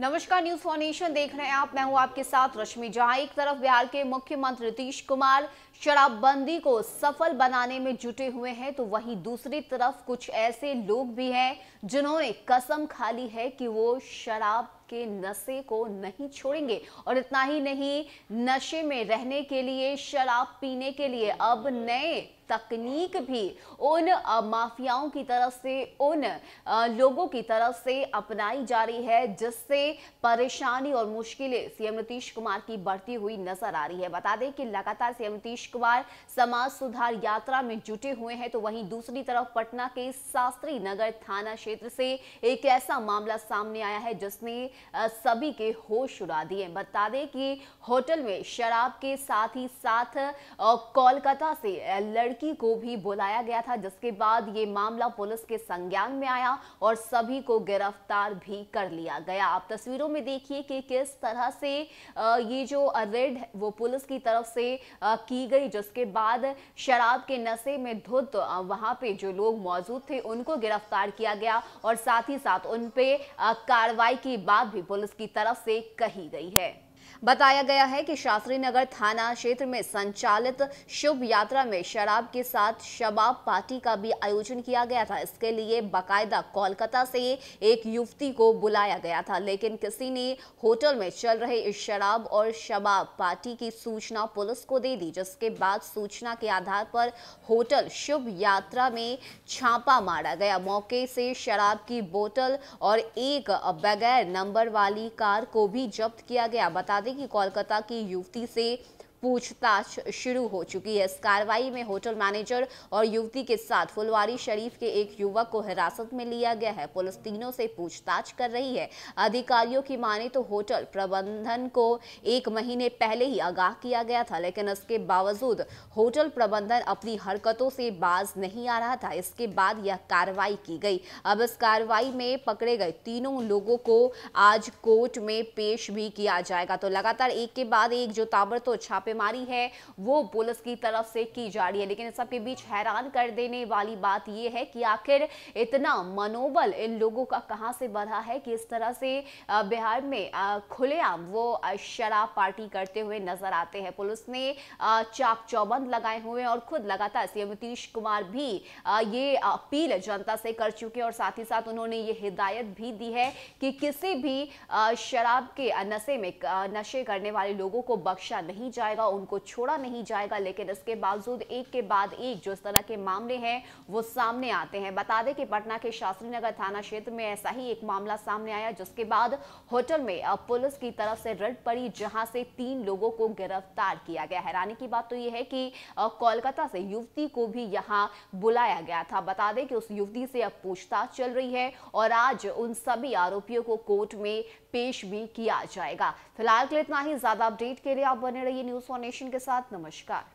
नमस्कार news foundation देख रहे हैं आप मैं हूं आपके साथ रश्मि जहां एक तरफ बिहार के मुख्यमंत्री नीतीश कुमार शराबबंदी को सफल बनाने में जुटे हुए हैं तो वहीं दूसरी तरफ कुछ ऐसे लोग भी हैं जिन्होंने कसम खाली है कि वो शराब आपके नशे को नहीं छोड़ेंगे और इतना ही नहीं नशे में रहने के लिए शराब पीने के लिए अब नए तकनीक भी उन माफियाओं की तरफ से उन लोगों की तरफ से अपनाई जा रही है जिससे परेशानी और मुश्किलें सीएम नीतीश कुमार की बढ़ती हुई नजर आ रही है बता दें कि लगातार सीएम नीतीश कुमार समाज सुधार यात्रा में जुटे हुए हैं तो वहीं दूसरी तरफ पटना के शास्त्री नगर थाना क्षेत्र से एक ऐसा मामला सामने आया है जिसने सभी के होश उड़ा दिए बता दें कि होटल में शराब के साथ ही साथ कोलकाता से लड़की को भी बुलाया गया था जिसके बाद ये मामला पुलिस के संज्ञान में आया और सभी को गिरफ्तार भी कर लिया गया आप तस्वीरों में देखिए कि किस तरह से ये जो रेड वो पुलिस की तरफ से की गई जिसके बाद शराब के नशे में धुत वहां पे जो लोग मौजूद थे उनको गिरफ्तार किया गया और साथ ही साथ उन पे कार्रवाई की बात बात भी पुलिस की तरफ से कही गई है बताया गया है कि शास्त्री नगर थाना क्षेत्र में संचालित शुभ यात्रा में शराब के साथ शबाब पार्टी का भी आयोजन किया गया था इसके लिए बाकायदा कोलकाता से एक युवती को बुलाया गया था लेकिन किसी ने होटल में चल रहे इस शराब और शबाब पार्टी की सूचना पुलिस को दे दी जिसके बाद सूचना के आधार पर होटल शुभ यात्रा में छापा मारा गया मौके से शराब की बोतल और एक बगैर नंबर वाली कार को भी जब्त किया गया बता बता दें कि कोलकाता की युवती से पूछताछ शुरू हो चुकी है इस कार्रवाई में होटल मैनेजर और युवती के साथ फुलवारी शरीफ के एक युवक को हिरासत में लिया गया है पुलिस तीनों से पूछताछ कर रही है अधिकारियों की माने तो होटल प्रबंधन को एक महीने पहले ही आगाह किया गया था लेकिन इसके बावजूद होटल प्रबंधन अपनी हरकतों से बाज नहीं आ रहा था इसके बाद यह कार्रवाई की गई अब इस कार्रवाई में पकड़े गए तीनों लोगों को आज कोर्ट में पेश भी किया जाएगा तो लगातार एक के बाद एक जो ताबड़तो छापे बीमारी है वो पुलिस की तरफ से की जा रही है लेकिन सबके बीच हैरान कर देने वाली बात यह है कि आखिर इतना मनोबल इन लोगों का कहां से बढ़ा है कि इस तरह से बिहार में खुलेआम वो शराब पार्टी करते हुए नजर आते हैं पुलिस ने चाक चौबंद लगाए हुए और खुद लगातार सीएम नीतीश कुमार भी ये अपील जनता से कर चुके और साथ ही साथ उन्होंने ये हिदायत भी दी है कि किसी भी शराब के नशे में नशे करने वाले लोगों को बख्शा नहीं जाए जाएगा उनको छोड़ा नहीं जाएगा लेकिन इसके बावजूद एक के बाद एक जो इस तरह के मामले हैं वो सामने आते हैं बता दें कि पटना के शास्त्री नगर थाना क्षेत्र में ऐसा ही एक मामला सामने आया जिसके बाद होटल में पुलिस की तरफ से रेड पड़ी जहां से तीन लोगों को गिरफ्तार किया गया हैरानी की बात तो यह है कि कोलकाता से युवती को भी यहां बुलाया गया था बता दें कि उस युवती से अब पूछताछ चल रही है और आज उन सभी आरोपियों को कोर्ट में पेश भी किया जाएगा फिलहाल के लिए इतना ही ज्यादा अपडेट के लिए आप बने रहिए न्यूज फॉर नेशन के साथ नमस्कार